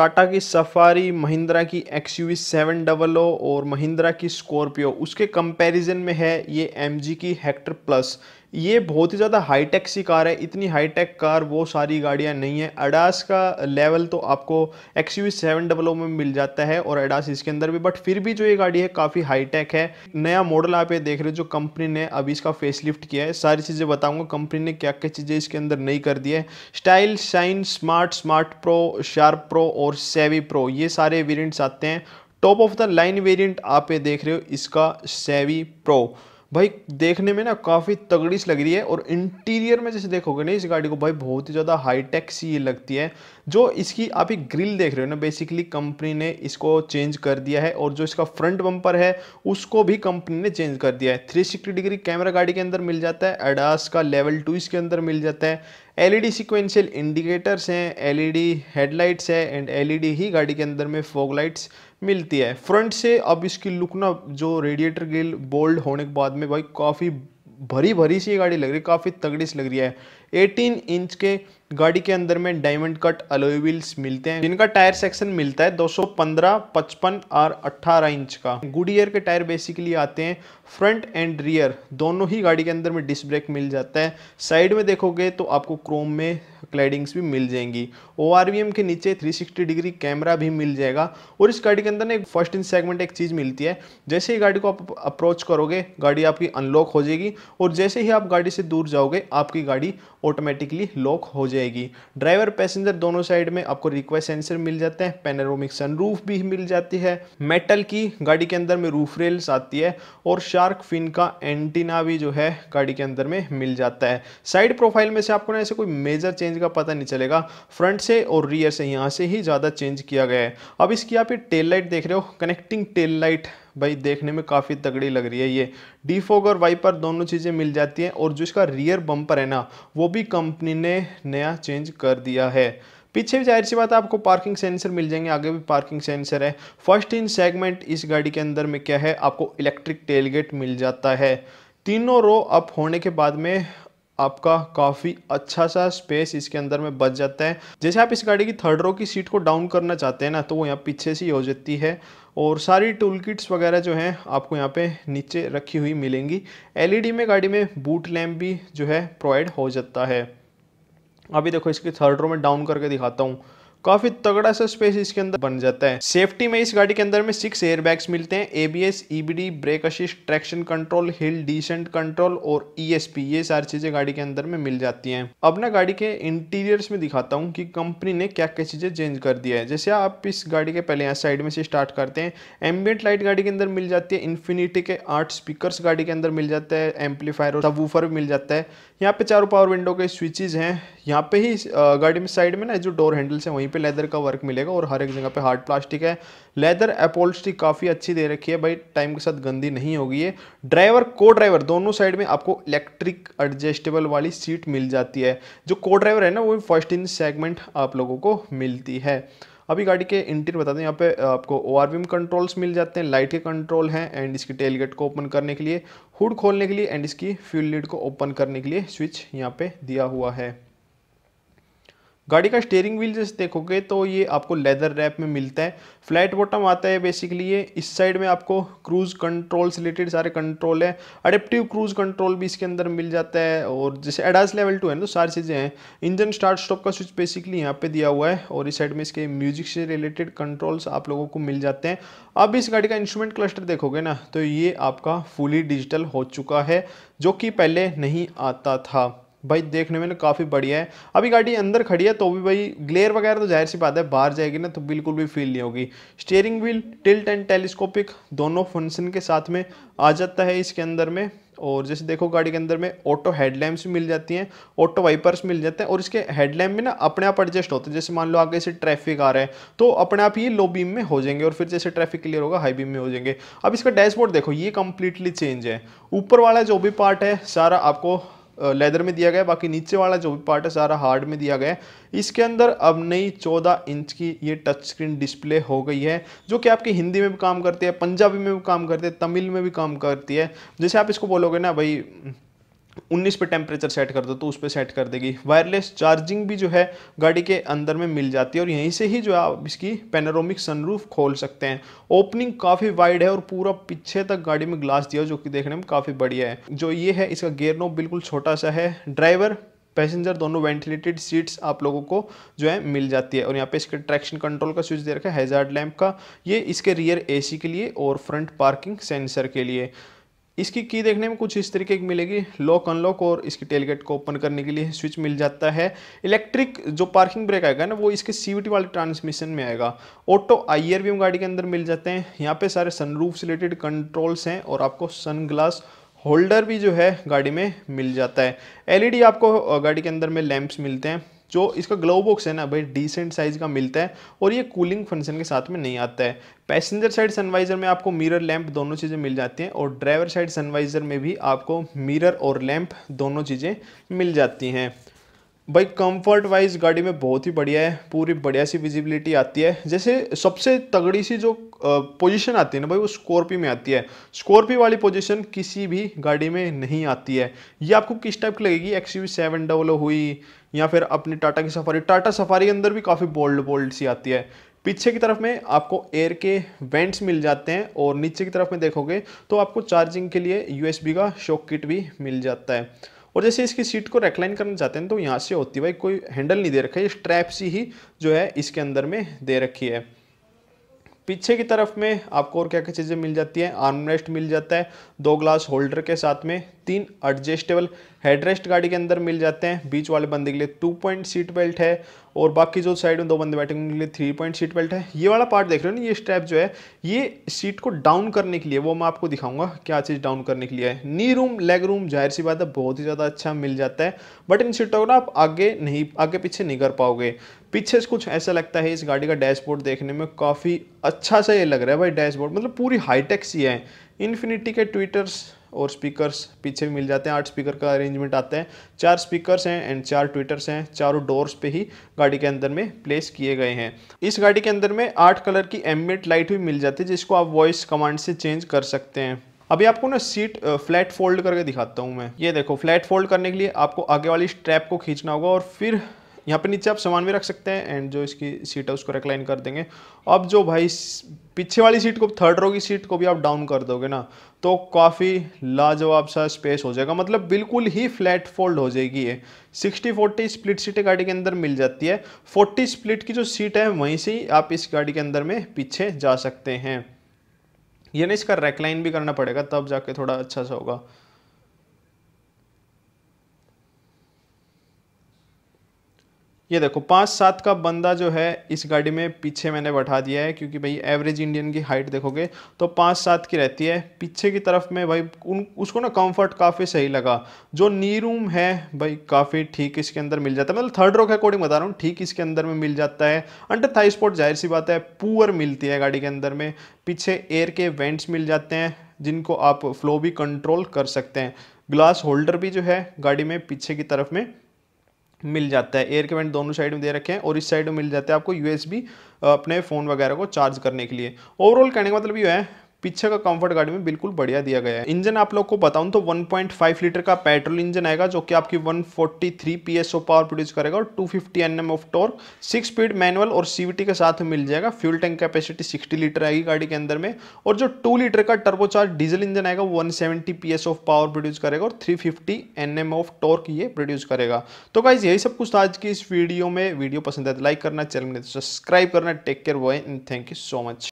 टाटा की सफारी महिंद्रा की X U seven double O और महिंद्रा की स्कॉर्पियो उसके कंपैरिजन में है ये एम की हेक्टर प्लस ये बहुत ही ज़्यादा हाईटेक सी कार है इतनी हाईटेक कार वो सारी गाड़ियाँ नहीं है अडास का लेवल तो आपको एक्स यू सेवन डबल में मिल जाता है और अडास इसके अंदर भी बट फिर भी जो ये गाड़ी है काफ़ी हाईटेक है नया मॉडल आप ये देख रहे हो जो कंपनी ने अभी इसका फेस लिफ्ट किया है सारी चीज़ें बताऊँगा कंपनी ने क्या क्या चीज़ें इसके अंदर नहीं कर दी है style shine smart smart pro sharp pro और सेवी प्रो ये सारे वेरियंट्स आते हैं top of the line variant आप ये देख रहे हो इसका सेवी प्रो भाई देखने में ना काफ़ी तगड़ी सी लग रही है और इंटीरियर में जैसे देखोगे ना इस गाड़ी को भाई बहुत ही ज़्यादा हाईटेक सी लगती है जो इसकी आप एक ग्रिल देख रहे हो ना बेसिकली कंपनी ने इसको चेंज कर दिया है और जो इसका फ्रंट बम्पर है उसको भी कंपनी ने चेंज कर दिया है थ्री सिक्सटी डिग्री कैमरा गाड़ी के अंदर मिल जाता है एडास का लेवल टू इसके अंदर मिल जाता है एलईडी सिक्वेंशियल इंडिकेटर्स हैं एलईडी हेडलाइट्स है एंड एलईडी ही गाड़ी के अंदर में फॉग लाइट्स मिलती है फ्रंट से अब इसकी लुक ना जो रेडिएटर ग्रिल बोल्ड होने के बाद में भाई काफ़ी भरी भरी सी गाड़ी लग रही है काफ़ी तगड़ी सी लग रही है 18 इंच के गाड़ी के अंदर में डायमंड कट अलोई व्हील्स मिलते हैं जिनका टायर सेक्शन मिलता है 215, 55 और 18 इंच का गुडियर के टायर बेसिकली आते हैं फ्रंट एंड रियर दोनों ही गाड़ी के अंदर में डिस्क ब्रेक मिल जाता है साइड में देखोगे तो आपको क्रोम में क्लाइडिंग्स भी मिल जाएंगी ओ के नीचे थ्री डिग्री कैमरा भी मिल जाएगा और इस गाड़ी के अंदर ना एक फर्स्ट इन सेगमेंट एक चीज़ मिलती है जैसे ही गाड़ी को आप अप्रोच करोगे गाड़ी आपकी अनलॉक हो जाएगी और जैसे ही आप गाड़ी से दूर जाओगे आपकी गाड़ी ऑटोमेटिकली लॉक हो जाएगी ड्राइवर पैसेंजर दोनों साइड में आपको रिक्वेस्ट सेंसर मिल जाते हैं पेनारोमिक सनरूफ भी मिल जाती है मेटल की गाड़ी के अंदर में रूफ रेल्स आती है और शार्क फिन का एंटीना भी जो है गाड़ी के अंदर में मिल जाता है साइड प्रोफाइल में से आपको ना ऐसे कोई मेजर चेंज का पता नहीं चलेगा फ्रंट से और रियर से यहाँ से ही ज़्यादा चेंज किया गया है अब इसकी आप ये टेल लाइट देख रहे हो कनेक्टिंग टेल लाइट भाई देखने में काफ़ी तगड़ी लग रही है ये डीफोग और वाइपर दोनों चीज़ें मिल जाती हैं और जो इसका रियर बम्पर है ना वो भी कंपनी ने नया चेंज कर दिया है पीछे भी जाहिर सी बात आपको पार्किंग सेंसर मिल जाएंगे आगे भी पार्किंग सेंसर है फर्स्ट इन सेगमेंट इस गाड़ी के अंदर में क्या है आपको इलेक्ट्रिक टेलगेट मिल जाता है तीनों रो अप होने के बाद में आपका काफ़ी अच्छा सा स्पेस इसके अंदर में बच जाता है जैसे आप इस गाड़ी की थर्ड रो की सीट को डाउन करना चाहते हैं ना तो वो यहाँ पीछे से हो जाती है और सारी टूल किट्स वगैरह जो हैं आपको यहाँ पे नीचे रखी हुई मिलेंगी एलईडी e में गाड़ी में बूट लैम्प भी जो है प्रोवाइड हो जाता है अभी देखो इसकी थर्ड रो में डाउन करके दिखाता हूँ काफी तगड़ा सा स्पेस इसके अंदर बन जाता है सेफ्टी में इस गाड़ी के अंदर में सिक्स एयर बैग्स मिलते हैं ABS EBD brake assist traction control hill descent control और ईएसपी e ये सारी चीजें गाड़ी के अंदर में मिल जाती हैं अब ना गाड़ी के इंटीरियर्स में दिखाता हूँ कि कंपनी ने क्या क्या चीजें चेंज कर दिया है जैसे आप इस गाड़ी के पहले यहाँ साइड में से स्टार्ट करते हैं एम्बियट लाइट गाड़ी के अंदर मिल जाती है इन्फिनिटी के आठ स्पीकर गाड़ी के अंदर मिल जाता है एम्पलीफायर और वूफर मिल जाता है यहाँ पे चारों पावर विंडो के स्विचेज हैं यहाँ पे ही गाड़ी में साइड में ना जो डोर हैंडल्स हैं वहीं पे लेदर का वर्क मिलेगा और हर एक जगह पे हार्ड प्लास्टिक है लेदर एपोल्स्ट्री काफ़ी अच्छी दे रखी है भाई टाइम के साथ गंदी नहीं होगी है ड्राइवर को ड्राइवर दोनों साइड में आपको इलेक्ट्रिक एडजस्टेबल वाली सीट मिल जाती है जो को ड्राइवर है ना वो फर्स्ट इन सेगमेंट आप लोगों को मिलती है अभी गाड़ी के इंटीरियर बता दें यहाँ पे आपको ओ कंट्रोल्स मिल जाते हैं लाइट के कंट्रोल हैं एंड इसकी टेल गेट को ओपन करने के लिए हुड खोलने के लिए एंड इसकी फ्यूल लीड को ओपन करने के लिए स्विच यहाँ पे दिया हुआ है गाड़ी का स्टेयरिंग व्हील जैसे देखोगे तो ये आपको लेदर रैप में मिलता है फ्लैट बॉटम आता है बेसिकली ये इस साइड में आपको क्रूज़ कंट्रोल से रिलेटेड सारे कंट्रोल है अडेप्टिव क्रूज़ कंट्रोल भी इसके अंदर मिल जाता है और जैसे एडास लेवल टू है ना तो सारी चीज़ें हैं इंजन स्टार्ट स्टॉप का स्विच बेसिकली यहाँ पे दिया हुआ है और इस साइड में इसके म्यूजिक से रिलेटेड कंट्रोल्स आप लोगों को मिल जाते हैं अब इस गाड़ी का इंस्ट्रूमेंट क्लस्टर देखोगे ना तो ये आपका फुली डिजिटल हो चुका है जो कि पहले नहीं आता था भाई देखने में ना काफ़ी बढ़िया है अभी गाड़ी अंदर खड़ी है तो भी भाई ग्लेयर वगैरह तो जाहिर सी बात है बाहर जाएगी ना तो बिल्कुल भी फील नहीं होगी steering wheel tilt and telescopic दोनों फंक्शन के साथ में आ जाता है इसके अंदर में और जैसे देखो गाड़ी के अंदर में ऑटो हेडलैम्प्स मिल जाती हैं ऑटो वाइपर्स मिल जाते हैं और इसके हेडलैम्प भी ना अपने आप एडजस्ट होते हैं जैसे मान लो आगे से ट्रैफिक आ रहा है तो अपने आप ये लो बीम में हो जाएंगे और फिर जैसे ट्रैफिक क्लियर होगा हाई बीम में हो जाएंगे अब इसका डैशबोर्ड देखो ये कम्प्लीटली चेंज है ऊपर वाला जो भी पार्ट है सारा आपको लेदर में दिया गया बाकी नीचे वाला जो भी पार्ट है सारा हार्ड में दिया गया है इसके अंदर अब नई 14 इंच की ये टच स्क्रीन डिस्प्ले हो गई है जो कि आपकी हिंदी में भी काम करती है पंजाबी में भी काम करती है तमिल में भी काम करती है जैसे आप इसको बोलोगे ना भाई 19 पे टेम्परेचर सेट कर दो तो उस पर सेट कर देगी वायरलेस चार्जिंग भी जो है गाड़ी के अंदर में मिल जाती है और यहीं से ही जो है आप इसकी पेनारोमिक सनरूफ खोल सकते हैं ओपनिंग काफ़ी वाइड है और पूरा पीछे तक गाड़ी में ग्लास दिया जो कि देखने में काफ़ी बढ़िया है जो ये है इसका गेयर नोब बिल्कुल छोटा सा है ड्राइवर पैसेंजर दोनों वेंटिलेटेड सीट्स आप लोगों को जो है मिल जाती है और यहाँ पे इसके ट्रैक्शन कंट्रोल का स्विच दे रखा है हैजार्ड लैम्प का ये इसके रियर एसी के लिए और फ्रंट पार्किंग सेंसर के लिए इसकी की देखने में कुछ इस तरीके की मिलेगी लॉक अनलॉक और इसकी टेलगेट को ओपन करने के लिए स्विच मिल जाता है इलेक्ट्रिक जो पार्किंग ब्रेक आएगा ना वो इसके सीवीटी वाले ट्रांसमिशन में आएगा ऑटो आईयर भी हम गाड़ी के अंदर मिल जाते हैं यहाँ पे सारे सनरूफ से रिलेटेड कंट्रोल्स हैं और आपको सनग्लास होल्डर भी जो है गाड़ी में मिल जाता है एलईडी e आपको गाड़ी के अंदर में लैंप्स मिलते हैं जो इसका ग्लोव बॉक्स है ना भाई डिसेंट साइज़ का मिलता है और ये कूलिंग फंक्शन के साथ में नहीं आता है पैसेंजर साइड सनवाइज़र में आपको मिरर लैंप दोनों चीज़ें मिल जाती हैं और ड्राइवर साइड सनवाइज़र में भी आपको मिरर और लैंप दोनों चीज़ें मिल जाती हैं भाई कंफर्ट वाइज गाड़ी में बहुत ही बढ़िया है पूरी बढ़िया सी विजिबिलिटी आती है जैसे सबसे तगड़ी सी जो पोजीशन आती है ना भाई वो स्कॉर्पियो में आती है स्कॉर्पियो वाली पोजीशन किसी भी गाड़ी में नहीं आती है ये आपको किस टाइप की लगेगी एक्स यू सेवन डबल हुई या फिर अपनी टाटा की सफारी टाटा सफारी के अंदर भी काफ़ी बोल्ड बोल्ड सी आती है पीछे की तरफ में आपको एयर के वेंट्स मिल जाते हैं और नीचे की तरफ में देखोगे तो आपको चार्जिंग के लिए यूएसबी का शॉक किट भी मिल जाता है और जैसे इसकी सीट को रेक्लाइन करना चाहते हैं तो यहाँ से होती है कोई हैंडल नहीं दे रखा है स्ट्रैप सी ही जो है इसके अंदर में दे रखी है पीछे की तरफ में आपको और क्या क्या चीज़ें मिल जाती हैं आर्मरेस्ट मिल जाता है दो ग्लास होल्डर के साथ में तीन एडजस्टेबल हेडरेस्ट गाड़ी के अंदर मिल जाते हैं बीच वाले बंदे के लिए टू पॉइंट सीट बेल्ट है और बाकी जो साइड में दो बंदे बैठे उनके लिए थ्री पॉइंट सीट बेल्ट है ये वाला पार्ट देख रहे हो ना ये स्टेप जो है ये सीट को डाउन करने के लिए वो मैं आपको दिखाऊंगा क्या चीज़ डाउन करने के लिए है नी रूम लेग रूम जाहिर सी बात है बहुत ही ज़्यादा अच्छा मिल जाता है बट इन सीटों को ना आप आगे नहीं आगे पीछे नहीं कर पाओगे पीछे से कुछ ऐसा लगता है इस गाड़ी का डैशबोर्ड देखने में काफ़ी अच्छा सा ये लग रहा है भाई डैशबोर्ड मतलब पूरी हाईटेक सी है इन्फिनिटी के ट्विटर्स और स्पीकर्स पीछे भी मिल जाते हैं आठ स्पीकर का अरेंजमेंट आता है चार स्पीकर्स हैं एंड चार ट्विटर्स हैं चारों डोर्स पे ही गाड़ी के अंदर में प्लेस किए गए हैं इस गाड़ी के अंदर में आठ कलर की एमबिट लाइट भी मिल जाती है जिसको आप वॉइस कमांड से चेंज कर सकते हैं अभी आपको ना सीट फ्लैट फोल्ड करके दिखाता हूँ मैं ये देखो फ्लैट फोल्ड करने के लिए आपको आगे वाली स्ट्रैप को खींचना होगा और फिर यहाँ पे नीचे आप सामान भी रख सकते हैं एंड जो इसकी सीट है उसको रेक्लाइन कर देंगे अब जो भाई पीछे वाली सीट को थर्ड रो की सीट को भी आप डाउन कर दोगे ना तो काफ़ी लाजवाब सा स्पेस हो जाएगा मतलब बिल्कुल ही फ्लैट फोल्ड हो जाएगी ये 60 40 स्प्लिट सीटें गाड़ी के अंदर मिल जाती है 40 स्प्लिट की जो सीट है वहीं से आप इस गाड़ी के अंदर में पीछे जा सकते हैं यानी इसका रेकलाइन भी करना पड़ेगा तब जाके थोड़ा अच्छा सा होगा ये देखो पाँच सात का बंदा जो है इस गाड़ी में पीछे मैंने बैठा दिया है क्योंकि भाई एवरेज इंडियन की हाइट देखोगे तो पाँच सात की रहती है पीछे की तरफ में भाई उन उसको ना कंफर्ट काफ़ी सही लगा जो नी रूम है भाई काफ़ी ठीक इसके अंदर मिल जाता है मतलब थर्ड रो के अकॉर्डिंग बता रहा हूँ ठीक इसके अंदर में मिल जाता है अंडर थाई स्पॉट जाहिर सी बात है पुअर मिलती है गाड़ी के अंदर में पीछे एयर के वेंट्स मिल जाते हैं जिनको आप फ्लो भी कंट्रोल कर सकते हैं ग्लास होल्डर भी जो है गाड़ी में पीछे की तरफ में मिल जाता है एयर कमेंट दोनों साइड में दे रखे हैं और इस साइड में मिल जाता है आपको यूएसबी अपने फ़ोन वगैरह को चार्ज करने के लिए ओवरऑल कहने का मतलब ये है पीछे का कंफर्ट गाड़ी में बिल्कुल बढ़िया दिया गया है इंजन आप लोग को बताऊं तो 1.5 लीटर का पेट्रोल इंजन आएगा जो कि आपकी 143 पीएसओ पावर प्रोड्यूस करेगा और 250 fifty M of torque six speed manual और सीवीटी के साथ मिल जाएगा फ्यूल टैंक कैपेसिटी 60 लीटर आएगी गाड़ी के अंदर में और जो टू लीटर का टर्बोचार्ज डीजल इंजन आएगा one seventy of power produce करेगा और थ्री फिफ्टी ऑफ टॉर्क ये प्रोड्यूस करेगा तो गाइज यही सब कुछ आज की इस वीडियो में वीडियो पसंद है तो लाइक करना चैनल में सब्सक्राइब तो करना take care bye and thank you so much